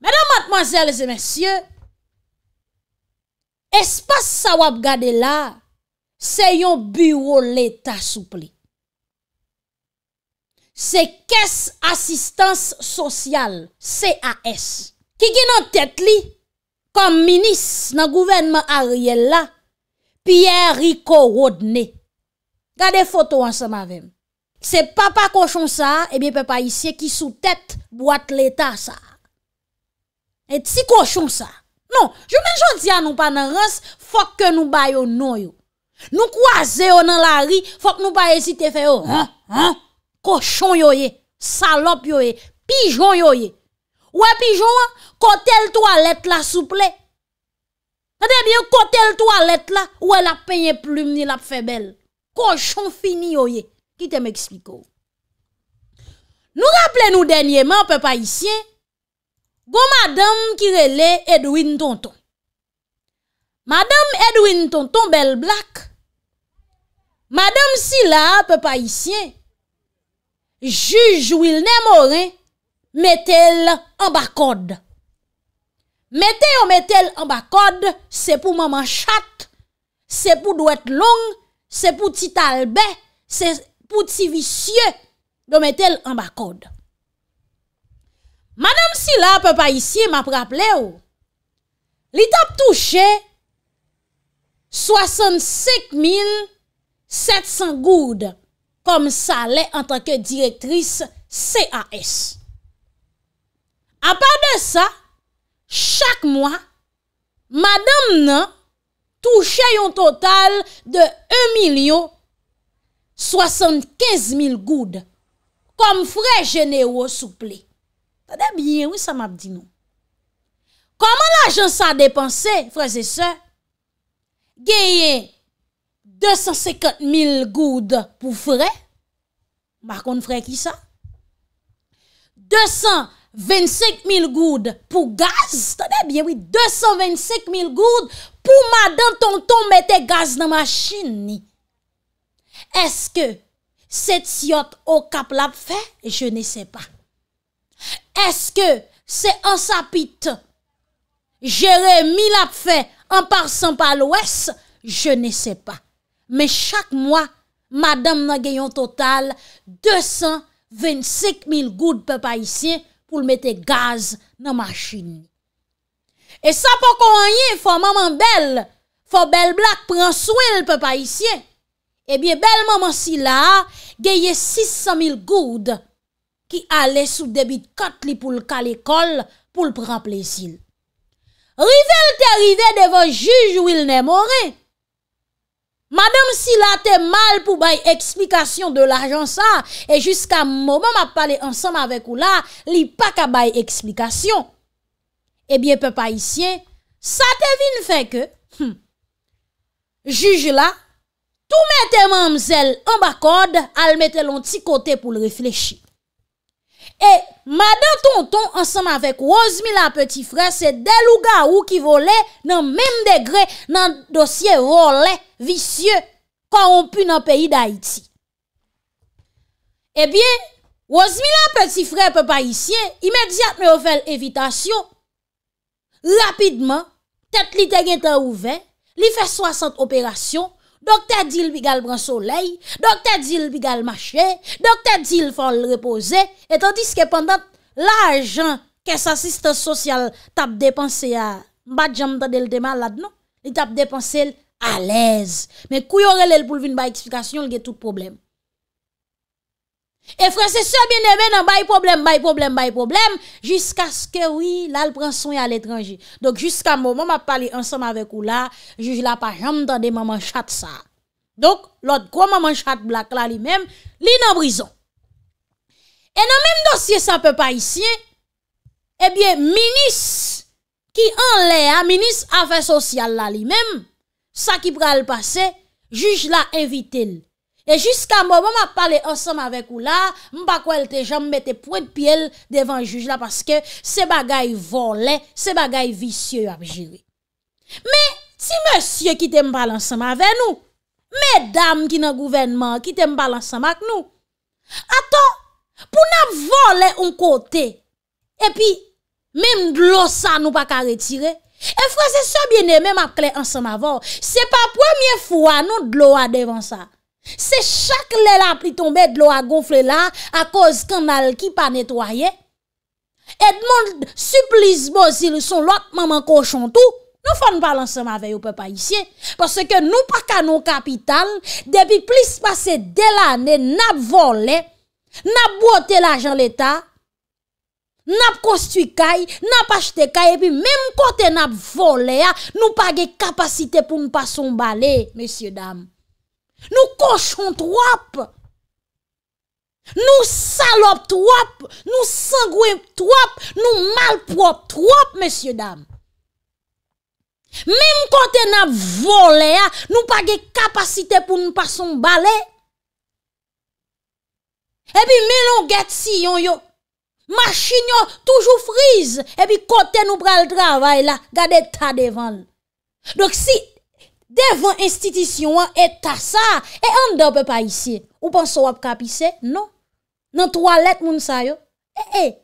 Mèdèm matmazèl zè monsye, espas sa wap gade la, Se yon bureau l'Etat soupli. Se kes asistans sosyal, C.A.S. Ki ki nan tet li, kom minis nan gouvenmen Ariella, Pierre Rico Rodney. Gade foto an sa mavem. Se papa koshon sa, ebi eh pe pa isye ki sou tet boat l'Etat sa. E ti koshon sa. Non, jomen jodi an nou pa nan rans, fok ke nou bayo nou yo. Nou kwa ze yo nan la ri Fok nou pa esite fe yo Kochon yo ye Salop yo ye Pijon yo ye Ou e pijon an Kotel toalet la souple Kotebye yo kotel toalet la Ou e la penye ploum ni la febel Kochon fini yo ye Ki te m ekspliko Nou rappele nou denye man Pe pa isye Go madam kirele Edwin Tonton Madam Edwin Tonton Belle Black Madame Sylla, pe pa isyen, juj ou il ne more, metel an bakod. Mete ou metel an bakod, se pou maman chat, se pou dwet long, se pou ti talbe, se pou ti visye, do metel an bakod. Madame Sylla, pe pa isyen, ma praple ou, li tap touche 65.000 700 goud kom sa lè an tanke direktris CAS. A part de sa, chak mwa, madame nan touche yon total de 1.075.000 goud kom frej genero souple. Ta dè biyen, wè sa map di nou. Koman l'agen sa depanse, frej se se, geyen 250 000 goudes pour frais. Par contre, frais qui ça? 225 000 goudes pour gaz. Tenez bien, oui, 225 000 goudes pour madame tonton mettre gaz dans ma machine. Est-ce que cette siotte au cap l'a fait? Je ne sais pas. Est-ce que c'est en sapite? Jérémie l'a fait en passant par l'ouest? Je ne sais pas. Men chak mwa, madame nan geyon total 225 mil goud pe pa isye pou l mette gaz nan masjini. E sa pou konwenye, fwa maman bel, fwa bel blak pransou el pe pa isye. Ebyen eh bel maman si la, geye 600 mil goud ki ale sou debit kot li pou l kalekol pou l pranple sil. Rive l te rive devon juj ou il ne more. Madame si la te mal pou bay eksplikasyon de la jan sa, e jiska mouman ma pale ansanm avek ou la, li pa ka bay eksplikasyon. Ebyen eh pe pa isyen, sa te vin feke, hmm, juj la, tou mette mam zel an bakod, al mette lon ti kote pou le reflechi. E madame tonton ansanm avek rozmi la peti fre, se delou ga ou ki vole nan menm degre nan dosye role. visye, konon pu nan peyi d'Haïti. E eh bie, wazmi la peti fre pe pa isye, imediat me o fel evitasyon, lapidman, tet li te gen te ouve, li fe soasant operasyon, dokter dil bi gal bransoley, dokter dil bi gal mache, dokter dil fol repose, etan diske pandat, la ajan, kes asiste sosyal, tap depanse ya, mba djam ta del demalad nou, li tap depanse l, A lez. Men kou yore lè l pou vin ba eksplikasyon l ge tout problem. E fran se soye bine men nan ba yi problem, ba yi problem, ba yi problem. Jiska skè wii lal pran son yal etranji. Dok jiska mouman ma pali ansanm avek ou la. Jouj la pa jam tande maman chat sa. Dok lot kou maman chat blak la li men. Li nan brison. E nan men dosye sa pe pa isye. E eh bie minis ki an lè a. Minis afè sosyal la li men. Sa ki pral pase, juj la evite l. E jiska mou, mou m ap pale ansam avek ou la, m pa kou elte jan m mette pou et pi el devan juj la paske se bagay vole, se bagay visye yo ap jiri. Me ti monsye ki te m pale ansam avek nou, me dam ki nan gouvenman ki te m pale ansam ak nou. Ato, pou nan vole un kote, epi, mem glosa nou pa ka retire, E fwa se sa bine men ap kre ansem avon, se pa pwemye fwa nou dlo a devan sa, se chak le la pri tombe dlo a gonfle la a koz kanal ki pa netwaye, et moun suplis bo zil son lot maman kochon tou, nou fwa nou pal ansem avon yo pe pa isye, parce ke nou pa kano kapital, depi plis pase de la ne nap vole, nap bote la jan leta, nap kostwi kay, nap achte kay, epi menm kote nap vole ya, ah, nou page kapasite pou nou pason bale, mesye dam. Nou koshon trwap, nou salop trwap, nou sangwep trwap, nou malprop trwap, mesye dam. Menm kote nap vole ya, ah, nou page kapasite pou nou pason bale, epi menm gen si yon yo kousen, Machin yo, toujou friz, epi kote nou pral travay la, gade ta devan. Dok si devan institisyon an etasa, e an depe pa isi, ou pan so ap kapise, non? Nan trwalet moun sayo? E eh, e! Eh.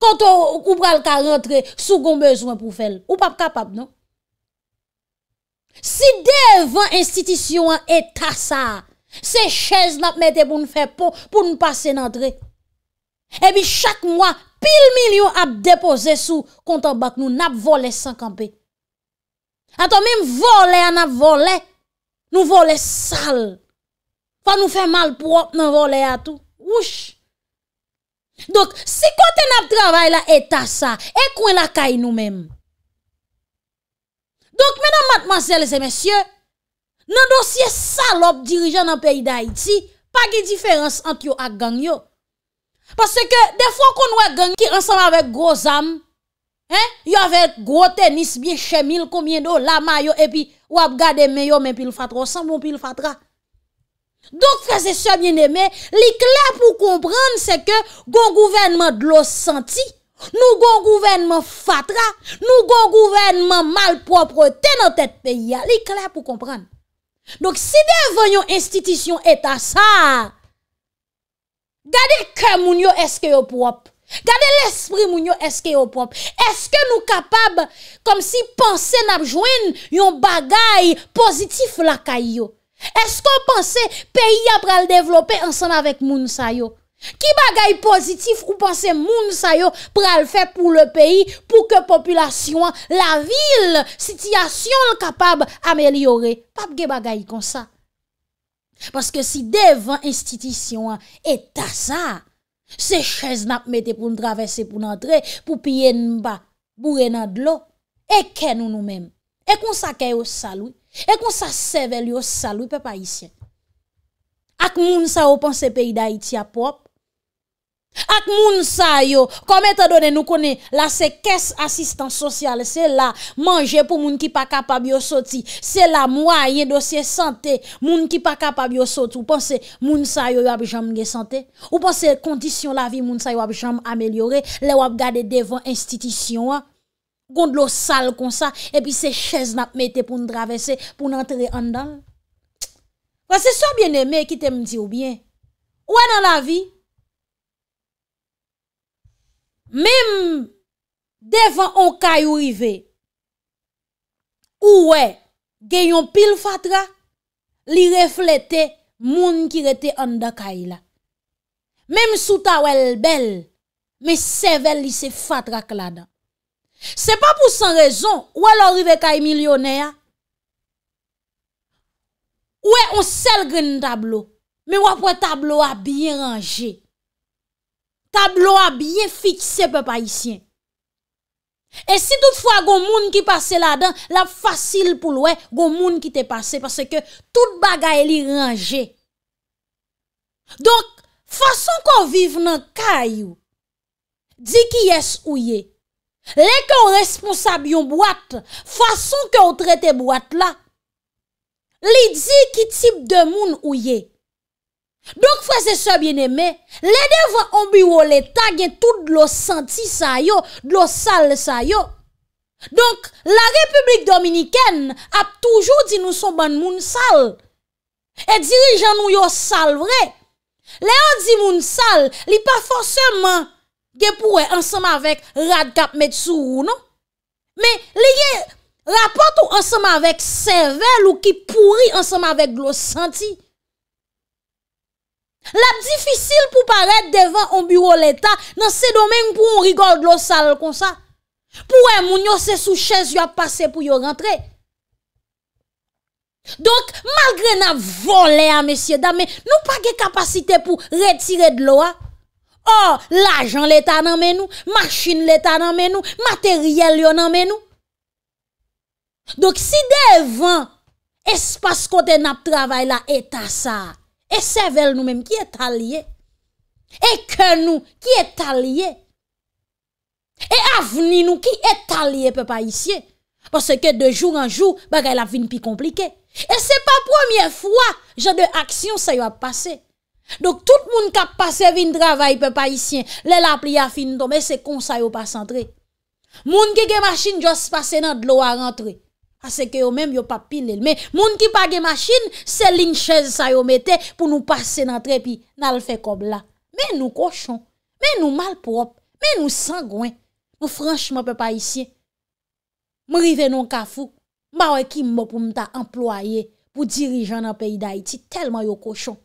Konto ou pral ka rentre, sou gon bezwen pou fel, ou pap kapap, non? Si devan institisyon an etasa, sa, Se chez nap mette pou nou fè pou, pou nou pase nan dre. Ebi chak mwa, pil milyon ap depoze sou kontan bak nou nap vole san kampe. Ato mime vole an ap vole, nou vole sal. Pa nou fè mal pou ap nan vole atou. Wouche. Dok, si kote nap travay la eta sa, ekwen la kay nou menm. Dok, menan matman sel se mensyen. nan dosye salop dirijan nan peyi da iti, pa ge diferans antyo ak gangyo. Paske de fwa kon wè gangyo ki ansan avèk groz am, yo avèk gro tenis, bie chemil, komyen do, lama yo, epi wap gade men yo men pil fatra, osan bon pil fatra. Donk prese sebyen eme, li kler pou kompran seke, gon gouvenman dlo senti, nou gon gouvenman fatra, nou gon gouvenman malpropre tenan tet peyi ya, li kler pou kompran. Donk si devon yon institisyon eta sa, gade ke moun yo eske yo prop, gade l'espri moun yo eske yo prop, eske nou kapab kom si pense napjwen yon bagay pozitif la kay yo, eske ou pense peyi apre al devlope ansan avèk moun sa yo Ki bagay pozitif ou panse moun sa yo pral fe pou le peyi pou ke populasyon, la vil, sityasyon l kapab amelyore. Pap ge bagay kon sa. Paske si devan institisyon etasa, se chez nap mette pou n travesse pou n entre, pou piye n ba, pou re nan dlo, e ken nou nou men. E kon sa keyo salou, e kon sa sevel yo salou pe pa isye. Ak moun sa yo panse peyi da iti apop. Ak moun sa yo, kome te done nou kone, la se kes asistan sosyal, se la manje pou moun ki pa kapab yo soti, se la mwayen dosye sante, moun ki pa kapab yo soti, ou panse moun sa yo wap jam nge sante, ou panse kondisyon la vi moun sa yo wap jam amelyore, le wap gade devan institisyon, kond lo sal kon sa, epi se chez nap mete pou n'dravese, pou n'entre andan. Wan se so bien eme ki te mdi ou bien, ou anan la vi? Mèm devan an kay ou rive, ou wè genyon pil fatra, li reflete moun ki rete an da kay la. Mèm sou ta wè l bel, mè sevel li se fatra k la da. Se pa pou san rezon, wè l orive kay milyonè ya. Wè an sel gen tablo, mè wè tablo wè biye rangè. tablo a byen fikse pe pa isyen. E si tou fwa goun moun ki pase la dan, la fasil pou lwe goun moun ki te pase, pase ke tout bagay li range. Donk, fason kon vive nan kayou, di ki yes ou ye, le kon responsab yon bwat, fason kon trete bwat la, li di ki tip de moun ou ye, Donk fwese sebyen eme, le devan ombiwo leta gen tout glos santi sa yo, glos sal sa yo. Donk la Republik Dominiken ap toujou di nou son ban moun sal. E dirijan nou yo sal vre. Le an di moun sal, li pa fwese man gen pouwe ansama vek Radkap Metsuru non. Me li gen rapat ou ansama vek Sevel ou ki pouri ansama vek glos santi. Lap difisil pou paret devan ou bureau l'Etat nan se domen pou ou rigol glos sal kon sa. Pou wè moun yo se sou chèz yo ap pase pou yo rentre. Donk malgre na volè a mesye damen nou pa ge kapasite pou retire dlo a. Or l'ajan l'Etat nan menou, machin l'Etat nan menou, materyèl yo nan menou. Donk si devan espas kote nap travay la Eta sa a. E sevel nou menm ki etalye. E ke nou ki etalye. E avni nou ki etalye pe pa isye. Pase ke de joun an joun, baka el ap vin pi komplike. E se pa pwemye fwa, jade aksyon sa yo ap pase. Dok tout moun kap pase vin travay pe pa isye. Le la pli a fin ton, me se kon sa yo pas antre. Moun ki ge masin jose pase nan dlo a antre. Ase ke yo menm yo pa pil nel. Men, moun ki pa ge masin, se lin chèze sa yo metè pou nou pase nan trepi nan l fè kob la. Men nou kòchon. Men nou malprop. Men nou sangwen. Mou franschman pe pa isye. Mou rive non kafou. Mawè ki mbò pou mta employe pou dirijan nan peyi da iti. Telman yo kòchon.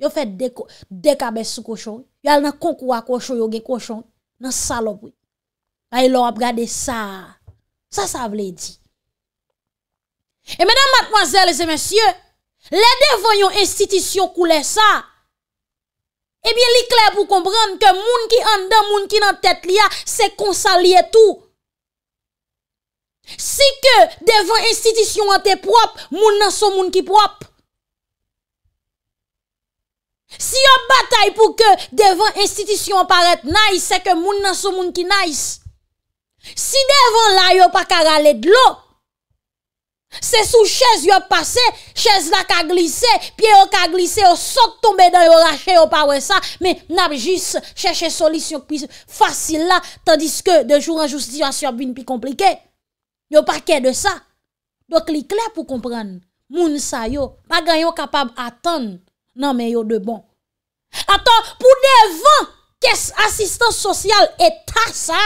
Yo fè dekabè sou kòchon. Yo al nan kòkou a kòchon yo ge kòchon. Nan salop wè. Ayo lò ap gade sa. Sa sa vle di. E menan matmazèles e mensyè, le devan yon institisyon koule sa, ebyen eh li kler pou komprend ke moun ki andan, moun ki nan tèt li a, se konsa li etou. Si ke devan institisyon an te prop, moun nan son moun ki prop. Si yo batay pou ke devan institisyon aparet nays, se ke moun nan son moun ki nays. Si devan la yo pa karale dlo, Se sou chèze yo passe, chèze la ka glisse, piye yo ka glisse, yo sok tombe dan yo rache yo pa we sa Me nap jis chèche solisyon ki fasil la, tandis ke dejou anjousti yon asyon bin pi komplike Yo pa kè de sa Dok li kler pou kompran, moun sa yo, pa gen yo kapab atan, nan men yo de bon Atan, pou devan, kes asistan sosyal etar sa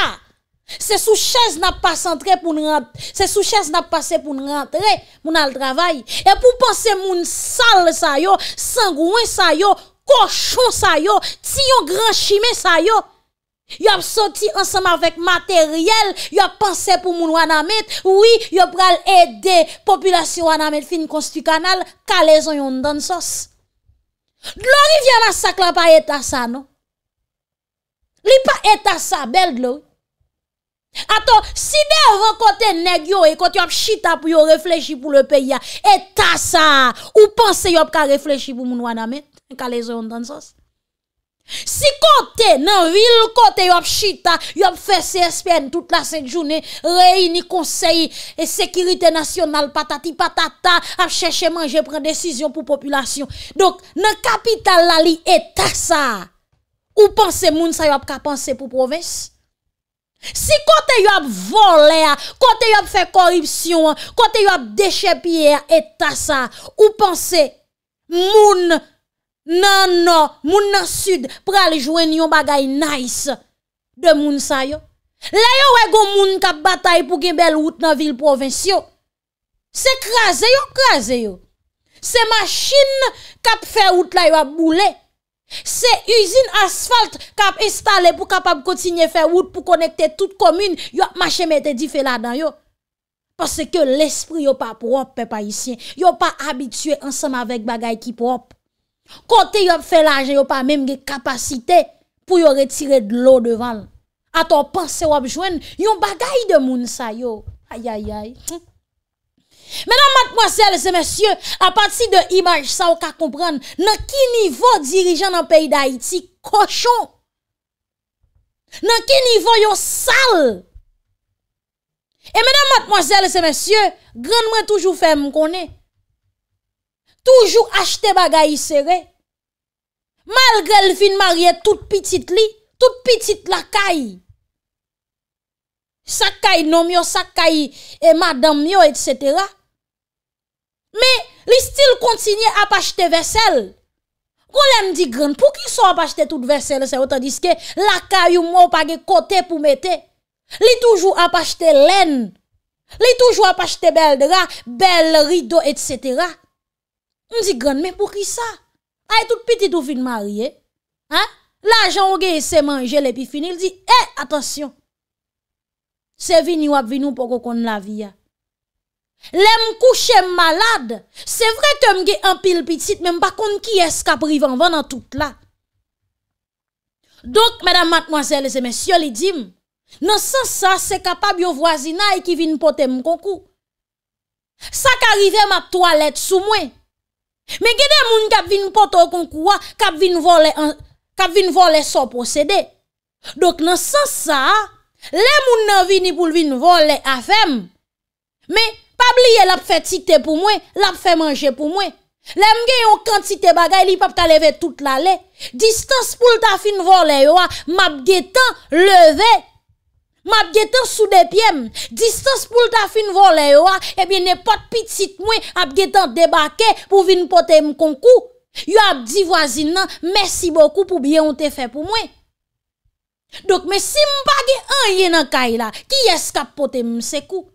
Se sou chèz n ap pase pou n rentre, moun al travay. E pou panse moun sal sa yo, sangouen sa yo, kochon sa yo, tiyon gran chimè sa yo. Yo ap soti ansem avèk materyèl, yo ap panse pou moun wana met. Ou yi yo pral ede populasyon wana met fin konsti kanal, kalèzon yon dan sos. Glori vya la sakla pa etasa nou. Li pa etasa bel glori. Aton, si devan kote negyo e kote yo ap chita pou yo refleji pou le peya E ta sa Ou panse yo ap ka refleji pou moun wana men e Kale zon dan sas Si kote nan vil kote yo ap chita Yo ap fese espèn tout la set jounen Reini konseyi E sekiritè nasyonal patati patata Ap chèche manje pren desisyon pou populasyon Donk nan kapital la li e ta sa Ou panse moun sa yo ap ka panse pou provense Si kote yo ap vole, kote yo ap fe koripsyon, kote yo ap deshe piye etasa, ou panse moun nan nord, moun nan sud, pral jouen yon bagay nais de moun sa yo? Le yo wego moun kap batay pou gebel wout nan vil provensyo? Se kraze yo, kraze yo. Se machin kap fe wout la yo ap boule. Se usine asfalt kap installe pou kapap koti nye fe woud pou konekte tout komune, yon mache mette di fe ladan yon. Pase ke l'esprit yon pa prop pe pa isyen, yon pa abitue ansanm avèk bagay ki prop. Kote yon fe laje yon pa mèm ge kapasite pou yon retire de lò devan. A ton panse wap jwen, yon bagay de moun sa yon. Ayayay. Mesdames, mademoiselles et messieurs, à partir de l'image, ça, on comprenez, comprendre dans quel niveau dirigeant dans le pays d'Haïti cochon. Dans quel niveau yon sale. Et mesdames, mademoiselles et messieurs, grandement toujours fait me Toujours acheter bagages serré. Malgré le fin marié toute petite li, toute petite la caille. Sa caille nom yo, sa caille et madame yo, etc. Me li stil kontinye apache te vesel. Kon le mdi gran, pou ki sa apache te tout vesel se otan diske laka yu mwopage kote pou mette. Li toujou apache te len, li toujou apache te bel dra, bel rido, etc. Mdi gran, me pou ki sa? Ay tout piti tout vin marye. La jan ouge se manje le pi fini, li di, e, atensyon. Se vin yu ap vin nou pou kon la vi ya. Lè m kouche m malade, se vre te m ge an pil pitit, men m bakon ki es kap rivan van an tout la. Dok, mèdam matmoazèles e mèsyò li dim, nan san sa, se kapab yo vwazina e ki vin potè m koukou. Sa ka rivem ap toalet sou mwen. Men gède moun kap vin potò kon kouwa, kap vin volè, kap vin volè son posède. Dok nan san sa, lè moun nan vini pou vin volè afèm. Men, Pab liye lap fè tite pou mwen, lap fè manje pou mwen. Lem gen yon kantite bagay li pap taleve tout la le. Distans pou lta fin volè yo a, map gen tan leve. Map gen tan sou depyem. Distans pou lta fin volè yo a, ebyen ne pot pitit mwen ap gen tan debake pou vin pote mkon kou. Yo ap di vwazin nan, mersi boku pou bie yon te fe pou mwen. Dok me si mbagi an yen an kay la, ki eskap pote mse kou?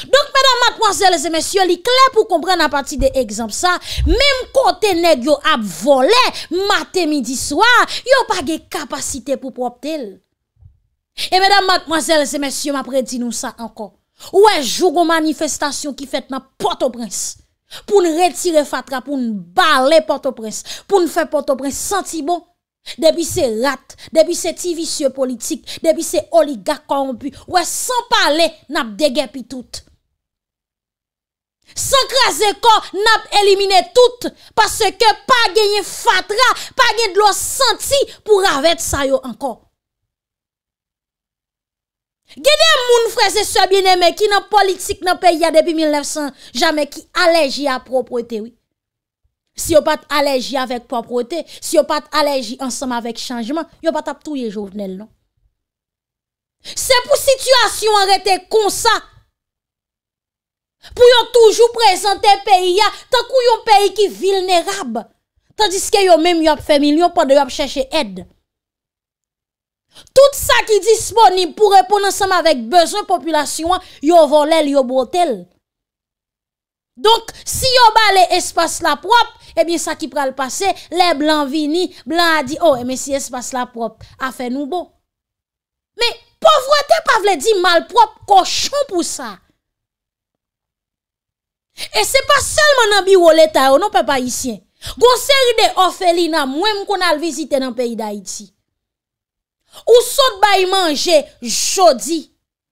Donk mèdam matmozèles et mèsyon li kler pou kompren apati de ekzamp sa, mèm kote neg yo ap vole mate midi swa, yo page kapasite pou prop tel. Et mèdam matmozèles et mèsyon ma predi nou sa ankon, ouè e jougou manifestasyon ki fèt nan Port-au-Prince, pou n retyre fatra, pou n bale Port-au-Prince, pou n fè Port-au-Prince, senti bon? Debi se rat, debi se ti visye politik, debi se oliga konbu, wè san pale nap degè pi tout. San kreze kon nap elimine tout, paske pa genye fatra, pa genye dlo santi pou ravèd sayo ankon. Gede moun freze soye bine men ki nan politik nan pe ya debi 1900, jame ki aleji a propwete wè. Si yo pat alerji avèk poprotè, si yo pat alerji ansèm avèk chanjman, yo pat ap touye jounel non. Se pou situasyon anrete konsa, pou yo toujou prezante peyi ya, ta kou yo peyi ki vilnerab, tadiske yo mèm yo ap fèmil, yo pande yo ap chèche ed. Tout sa ki disponib pou repoun ansèm avèk bezèn populasyon, yo volèl, yo botèl. Donc, si yo balè espas la propè, Ebyen eh sa ki pral pase, oh, eh, bon. oh, non, le blan vini, blan a di, oh, msie se passe la prop, a fe nou bo. Me, povrate pa vle di malprop, koshon pou sa. E se pa selman nan bi woleta yo, nou pe pa isyen. Gon seri de ofeli nan mwem kon al vizite nan peyi da iti. Ou sot bayi manje jodi,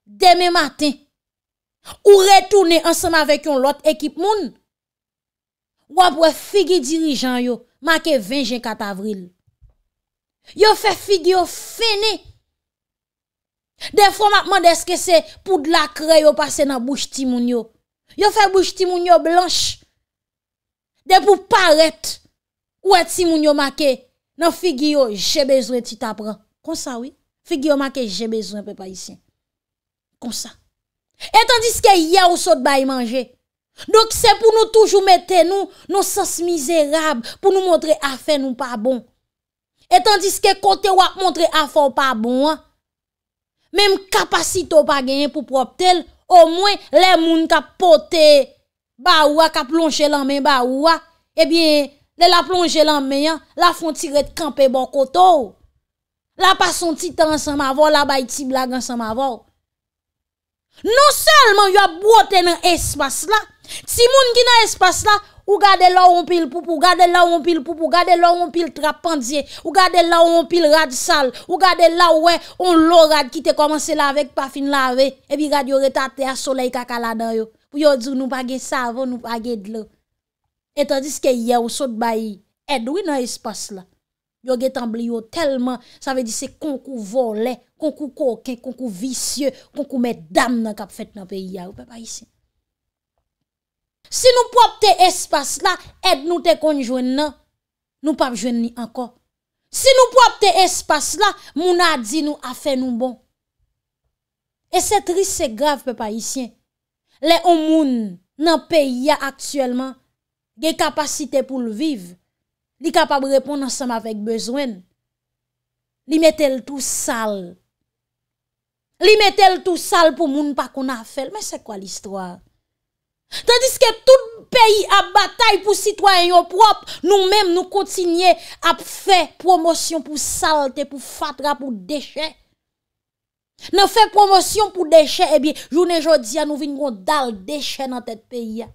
deme maten. Ou retoune ansama vekyon lot ekip moun. Wap wè figi dirijan yo, Make vengen kat avril. Yo fè figi yo fene, De fò matman deske se, Pou dlakre yo pase nan bouj timoun yo. Yo fè bouj timoun yo blanche, De pou paret, Wè timoun yo make, Nan figi yo je bezwen ti tapran. Kon sa wè, Figi yo make je bezwen pe payisyen. Kon sa. Etan diske yè ou sot bayi manje, Donk se pou nou toujou mette nou, nou sas mizerab pou nou montre afe nou pa bon. Etandis ke kote wak montre afe ou pa bon an, mem kapasito pa genye pou prop tel, o mwen le moun ka pote ba oua, ka plonje lanmen ba oua, ebyen de la plonje lanmen an, la fon tiret kampe bon koto ou. La pason ti tan an san ma vor, la bay ti blag an san ma vor. Non selman yo ap bote nan espas la, Si moun ki nan espas la, ou gade la ou anpil poupou, gade la ou anpil poupou, gade la ou anpil trapandje, ou gade la ou anpil rad sal, ou gade la ou wè, ou lò rad kite komanse lavek pa fin lavek, epi gade yo retate a soley kakalada yo, pou yo djou nou page savon, nou page dlo. Etan diske yè ou sot bayi, edwi nan espas la, yo getan bli yo telman, sa ve di se kon ku vole, kon ku koken, kon ku visye, kon ku medam nan kap fèt nan pe yè ou pe bayi sin. Si nou pou ap te espas la, ed nou te konjwen nan, nou pap jwen ni ankon. Si nou pou ap te espas la, moun a di nou a fe nou bon. E se tris se grav pe pa isyen. Le omoun nan pe ya aktuelman, ge kapasite pou l'viv, li kapab repon nan seman vek bezwen. Li metel tou sal. Li metel tou sal pou moun pa kon a fe. Men se kwa l'istwa? Tandiske tout peyi ap batay pou sitwanyon prop, nou menm nou kontinye ap fe promosyon pou salte, pou fatra, pou deshe. Nou fe promosyon pou deshe, ebi, eh jounen jodia nou vin gwo dal deshe nan tet peyi ya.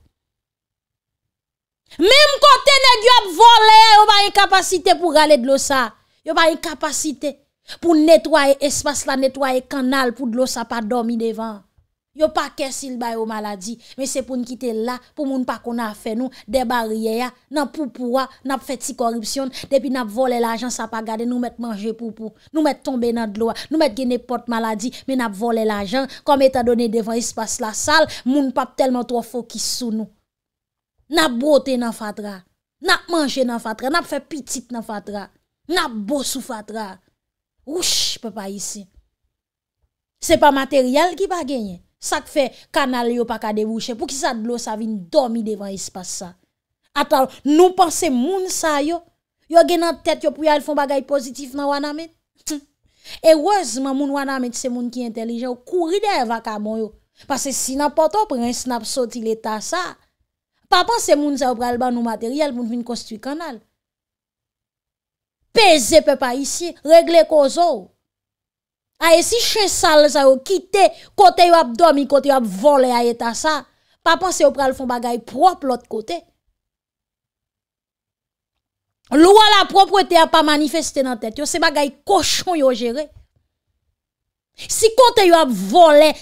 Menm kote ne gyo ap vole, yo ba yon kapasite pou gale dlo sa. Yo ba yon kapasite pou netwaye espas la, netwaye kanal pou dlo sa pa domi devan. Yo pa kesil bayo maladi, men se pou nkite la, pou moun pa kon a fe nou, deba ryeya, nan poupouwa, nan fe ti korupsyon, depi nan vole la jan sa pa gade, nou met manje poupou, nou met tombe nan dloa, nou met gen nepot maladi, men nan vole la jan, kom etadone devan espas la sal, moun pap telman trofou ki sou nou. Nan bote nan fatra, nan manje nan fatra, nan fe pitit nan fatra, nan bosou fatra. Rouch, pe pa yisi. Se pa materyal ki pa genye, Sak fe kanal yo pa ka debouche pou ki sa blo sa vin domi devan espase sa. Atal nou panse moun sa yo, yo genan tet yo pou yal fon bagay pozitif nan wana met. Hm. Ewozman moun wana met se moun ki entelijen yo, kouri de evaka moun yo. Pase si napoto pre yon snap soti leta sa. Pa panse moun sa yo pre al ban nou materyal pou vin konstwi kanal. Peze pe pa isi, regle ko zo yo. Aye, si chez sale sa ou kite, kote yon abdomi, kote yon volé, vole a eta sa, pa pense au pral fon bagay propre l'autre côté Loua la propreté a pas manifesté nan tête yo, se bagay cochon yo géré. Si kote yon ap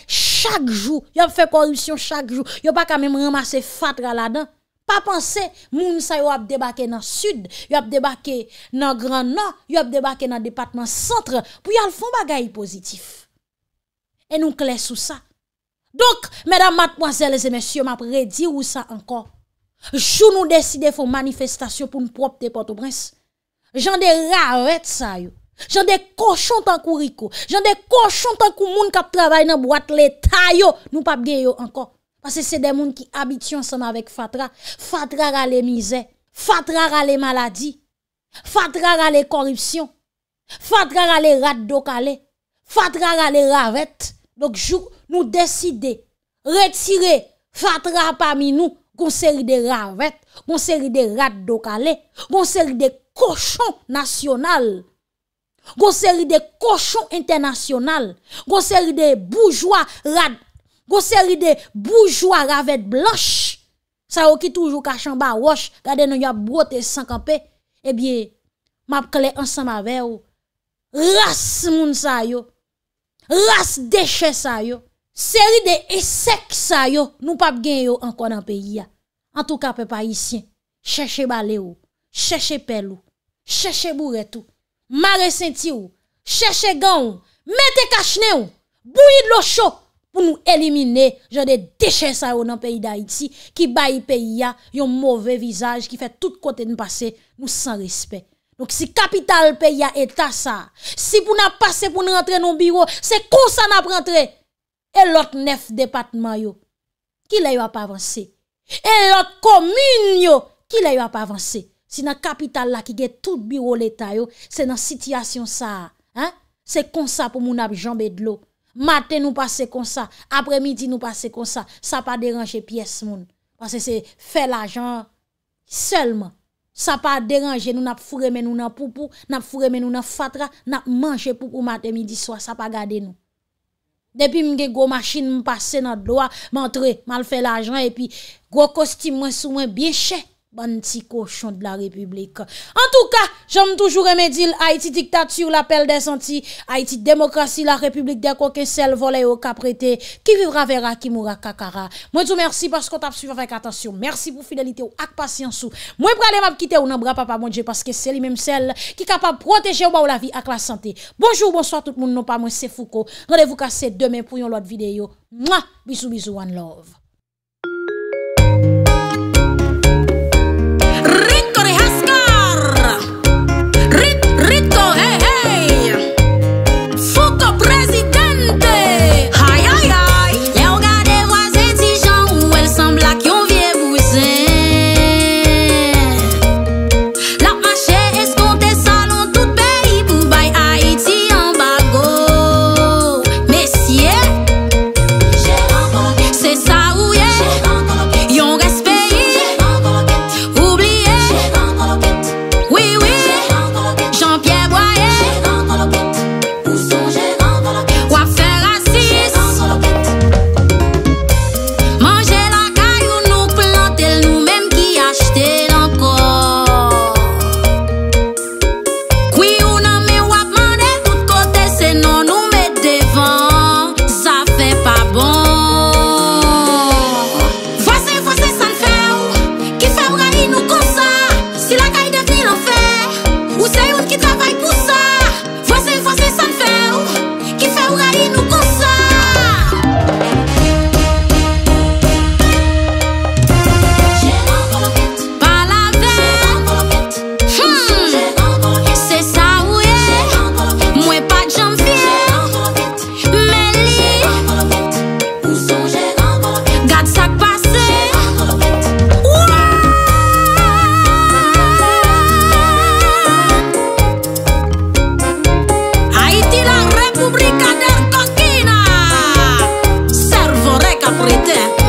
chaque jour, yon fait corruption chaque jour, yo pas ka même ramasser fatra là-dedans. Pa panse, moun sa yo ap debake nan sud, yo ap debake nan gran nan, yo ap debake nan departement centre pou yal fon bagay positif. E nou kles sou sa. Dok, mèdam, matponseles et mèsyè, m ap redi ou sa ankon. Jou nou deside foun manifestasyon pou nou propte Port-au-Brens. Jan de raret sa yo. Jan de koshon tankou riko. Jan de koshon tankou moun kap travay nan boat leta yo. Nou pap gen yo ankon. Pase se de moun ki abityon san avek Fatra. Fatra rale mizè. Fatra rale maladi. Fatra rale korupsyon. Fatra rale rad do kalè. Fatra rale ravèt. Dok joun nou deside. Retire Fatra pami nou. Gon seri de ravèt. Gon seri de rad do kalè. Gon seri de koshon nasyonal. Gon seri de koshon internasyonal. Gon seri de boujwa rad... Go seri de boujwa ravèd blansh Sa yo ki toujou kachan ba wosh Gade nou ya brote sankan pe Ebyè Map kle ansan ma vè yo Ras moun sa yo Ras deche sa yo Seri de esek sa yo Nou pap gen yo ankon anpe ya Antouka pe parisyen Cheche bale yo Cheche pel yo Cheche buret yo Mare senti yo Cheche gan yo Mete kachne yo Bouyid lo chok pou nou elimine jan de deshe sa yo nan peyi da iti, ki bayi peyi ya yon mouve vizaj, ki fe tout kote nou pase, mou san respet. Donc si kapital peyi ya eta sa, si pou nan pase pou nan rentre nou biro, se kon sa nan prentre, e lot nef depatman yo, ki la yo ap avanse, e lot komin yo, ki la yo ap avanse. Si nan kapital la ki ge tout biro l'eta yo, se nan sityasyon sa, se kon sa pou moun ap janbe dlo, Mate nou pase konsa, apre midi nou pase konsa, sa pa deranje piyes moun. Pase se fel ajan, selman. Sa pa deranje nou nap furemen nou nan pupu, nap furemen nou nan fatra, nap manje pupu mate midi swa, sa pa gade nou. Depi mge gwo machine mpase nan doa, mantre mal fel ajan, epi gwo kosti mwen sou mwen bieche. Banti kochon de la republik. En tou ka, jom toujou remedil Haiti diktat sur la pel desanti. Haiti demokrasi la republik deko ke sel vole yo ka prete. Ki vivra vera, ki moura kakara. Mwen tou mersi pasko tap suivan vek atasyon. Mersi pou fidelite ou ak pasyansou. Mwen pralem ap kite ou nan bra pa pa mwen dje paske seli menm sel ki kapab proteje ou ba ou la vi ak la sante. Bonjour, bonsoir tout moun nou pa mwen se fouko. Radevou ka se demen pou yon lot videyo. Bizou, bizou, one love. Rita.